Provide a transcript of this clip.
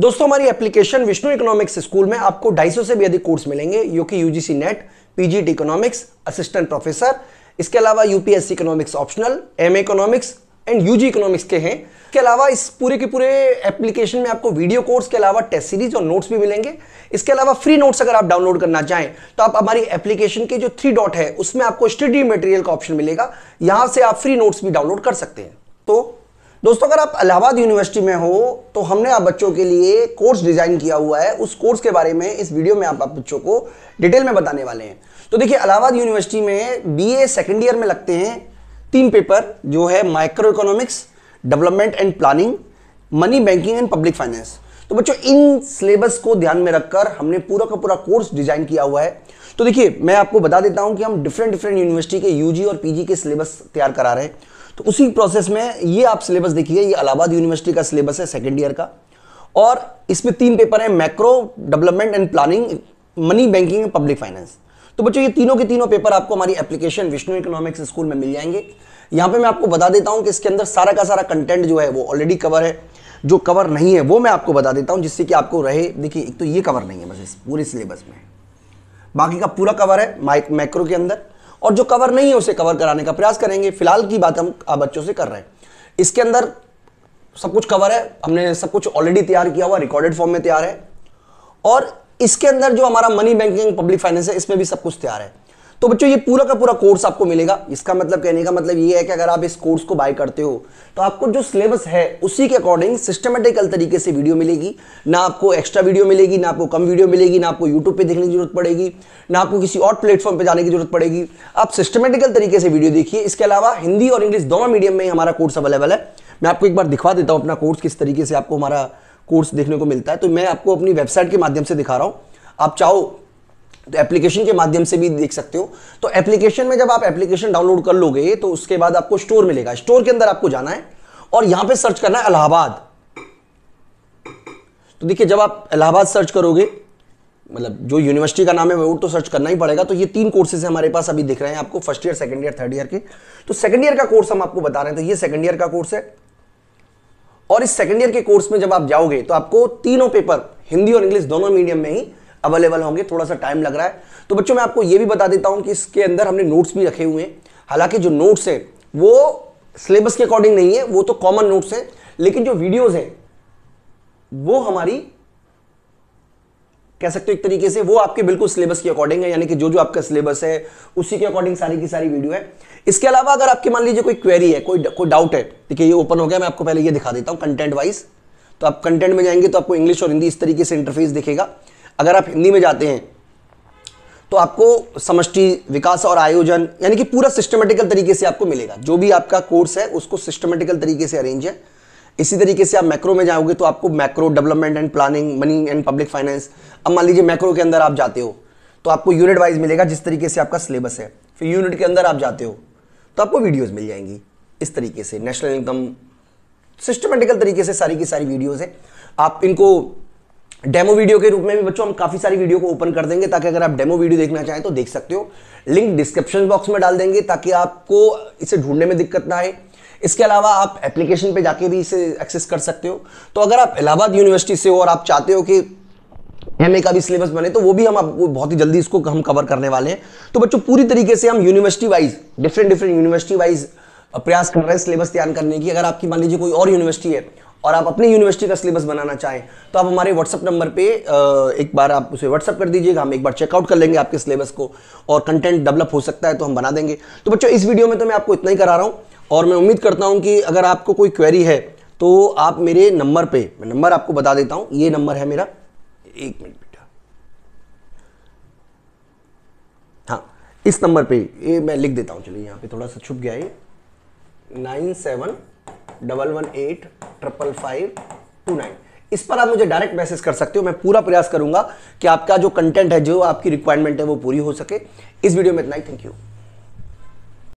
दोस्तों हमारी application Vishnu economics school में आपको 250 से भी अधिक कोर्स मिलेंगे जो कि UGC NET PGT economics assistant professor इसके अलावा UPSC economics optional M economics and UG economics के हैं इसके अलावा इस पूरे के पूरे एप्लीकेशन में आपको वीडियो कोर्स के अलावा टेस्ट सीरीज और नोट्स भी मिलेंगे इसके अलावा फ्री नोट्स अगर आप डाउनलोड करना चाहें तो आप हमारी एप्लीकेशन के जो थ्री डॉट है उसमें आपको स्टडी मटेरियल का ऑप्शन मिलेगा यहां से आप फ्री नोट्स भी डाउनलोड कर सकते हैं दोस्तों अगर आप इलाहाबाद यूनिवर्सिटी में हो तो हमने आप बच्चों के लिए कोर्स डिज़ाइन किया हुआ है उस कोर्स के बारे में इस वीडियो में आप, आप बच्चों को डिटेल में बताने वाले हैं तो देखिए इलाहाबाद यूनिवर्सिटी में बीए सेकंड ईयर में लगते हैं तीन पेपर जो है micro economics development and planning money banking and public finance तो बच्चों इन सिलेबस को ध्यान में रखकर हमने पूरा का पूरा कोर्स डिज़ाइन किया हुआ है तो देखिए मैं आपको बता देता हूँ कि हम डिफरेंट डिफरेंट यूनिवर्सिटी के यूजी और पीजी के सिलेबस तैयार करा रहे हैं तो उसी प्रोसेस में ये आप सिलेबस देखिए ये इलाहाबाद यूनिवर्सिटी का सिलेबस है सेकेंड ईयर का और इसमें तीन पेपर है macro development and planning money banking and public finance तो बच्चों ये तीनों के तीनों पेपर आपको हमारी एप्लीकेशन विष्णु इकोनॉमिक्स स्कूल में मिल जाएंगे यहाँ पे मैं आपको बता देता हूँ कि इसके अंदर सारा का सारा कंटेंट जो है वो ऑलरेडी कवर है जो कवर नहीं है वो मैं आपको बता देता हूँ जिससे कि आपको रहे देखिए एक तो ये कवर नहीं है बस इस पूरे सिलेबस में बाकी का पूरा कवर है माइक मैक्रो के अंदर और जो कवर नहीं है उसे कवर कराने का प्रयास करेंगे फिलहाल की बात हम बच्चों से कर रहे हैं इसके अंदर सब कुछ कवर है हमने सब कुछ ऑलरेडी तैयार किया हुआ रिकॉर्डेड फॉर्म में तैयार है और इसके अंदर जो हमारा मनी बैंकिंग पब्लिक फाइनेंस है इसमें भी सब कुछ तैयार है तो बच्चों ये पूरा का पूरा कोर्स आपको मिलेगा इसका मतलब कहने का मतलब ये है कि अगर आप इस कोर्स को बाय करते हो तो आपको जो सिलेबस है उसी के अकॉर्डिंग सिस्टमेटिकल तरीके से वीडियो मिलेगी ना आपको एक्स्ट्रा वीडियो मिलेगी ना आपको कम वीडियो मिलेगी ना आपको यूट्यूब पर देखने की जरूरत पड़ेगी ना आपको किसी और प्लेटफॉर्म पर जाने की जरूरत पड़ेगी आप सिस्टमेटिकल तरीके से वीडियो देखिए इसके अलावा हिंदी और इंग्लिश दोनों मीडियम में हमारा कोर्स अवेलेबल है मैं आपको एक बार दिखवा देता हूँ अपना कोर्स किस तरीके से आपको हमारा कोर्स देखने को मिलता है तो मैं आपको अपनी वेबसाइट के माध्यम से दिखा रहा हूँ आप चाहो तो एप्लीकेशन के माध्यम से भी देख सकते हो तो एप्लीकेशन में जब आप एप्लीकेशन डाउनलोड कर लोगे तो उसके बाद आपको स्टोर मिलेगा स्टोर के अंदर आपको जाना है और यहां पे सर्च करना है इलाहाबाद तो देखिए जब आप इलाहाबाद सर्च करोगे मतलब जो यूनिवर्सिटी का नाम है वो तो सर्च करना ही पड़ेगा तो ये तीन कोर्सेज हमारे पास अभी दिख रहे हैं आपको first year second year third year के तो सेकेंड ईयर का कोर्स हम आपको बता रहे हैं तो ये सेकेंड ईयर का कोर्स है और इस सेकेंड ईयर के कोर्स में जब आप जाओगे तो आपको तीनों पेपर हिंदी और इंग्लिश दोनों मीडियम में ही अवेलेबल होंगे थोड़ा सा टाइम लग रहा है तो बच्चों मैं आपको ये भी बता देता हूँ कि इसके अंदर हमने नोट्स भी रखे हुए हैं हालांकि जो नोट्स हैं वो सिलेबस के अकॉर्डिंग नहीं है वो तो कॉमन नोट्स हैं लेकिन जो वीडियोज़ हैं वो हमारी कह सकते हो एक तरीके से वो आपके बिल्कुल सिलेबस के अकॉर्डिंग है यानी कि जो जो आपका सिलेबस है उसी के अकॉर्डिंग सारी की सारी वीडियो है इसके अलावा अगर आपके मान लीजिए कोई क्वेरी है कोई कोई डाउट है देखिए ये ओपन हो गया मैं आपको पहले ये दिखा देता हूँ कंटेंट वाइज तो आप कंटेंट में जाएंगे तो आपको इंग्लिश और हिंदी इस तरीके से इंटरफेस दिखेगा अगर आप हिंदी में जाते हैं तो आपको समष्टि विकास और आयोजन यानी कि पूरा सिस्टमेटिकल तरीके से आपको मिलेगा जो भी आपका कोर्स है उसको सिस्टमेटिकल तरीके से अरेंज है इसी तरीके से आप मैक्रो में जाओगे तो आपको macro development and planning money and public finance अब मान लीजिए मैक्रो के अंदर आप जाते हो तो आपको यूनिट वाइज मिलेगा जिस तरीके से आपका सिलेबस है फिर यूनिट के अंदर आप जाते हो तो आपको वीडियोस मिल जाएंगी इस तरीके से नेशनल इनकम सिस्टमेटिकल तरीके से सारी की सारी वीडियोस हैं आप इनको डेमो वीडियो के रूप में भी बच्चों हम काफ़ी सारी वीडियो को ओपन कर देंगे ताकि अगर आप डेमो वीडियो देखना चाहें तो देख सकते हो लिंक डिस्क्रिप्शन बॉक्स में डाल देंगे ताकि आपको इसे ढूंढने में दिक्कत ना आए इसके अलावा आप एप्लीकेशन पे जाके भी इसे एक्सेस कर सकते हो तो अगर आप इलाहाबाद यूनिवर्सिटी से हो और आप चाहते हो कि एम का भी सिलेबस बने तो वो भी हम आपको बहुत ही जल्दी इसको हम कवर करने वाले हैं तो बच्चों पूरी तरीके से हम university wise different different university wise प्रयास कर रहे हैं सिलेबस तैयार करने की अगर आपकी मान लीजिए कोई और यूनिवर्सिटी है और आप अपनी यूनिवर्सिटी का सिलेबस बनाना चाहें तो आप हमारे व्हाट्सअप नंबर पे एक बार आप उसे व्हाट्सअप कर दीजिएगा हम एक बार चेकआउट कर लेंगे आपके सिलेबस को और कंटेंट डेवलप हो सकता है तो हम बना देंगे तो बच्चों इस वीडियो में तो मैं आपको इतना ही करा रहा हूँ और मैं उम्मीद करता हूँ कि अगर आपको कोई क्वेरी है तो आप मेरे नंबर पर मैं नंबर आपको बता देता हूँ ये नंबर है मेरा एक मिनट बेटा हाँ इस नंबर पर ये मैं लिख देता हूँ चलिए यहाँ पर थोड़ा सा छुप गया ये nine seven double one eight triple five two nine इस पर आप मुझे डायरेक्ट मैसेज कर सकते हो मैं पूरा प्रयास करूंगा कि आपका जो कंटेंट है जो आपकी रिक्वायरमेंट है वो पूरी हो सके इस वीडियो में इतना ही थैंक यू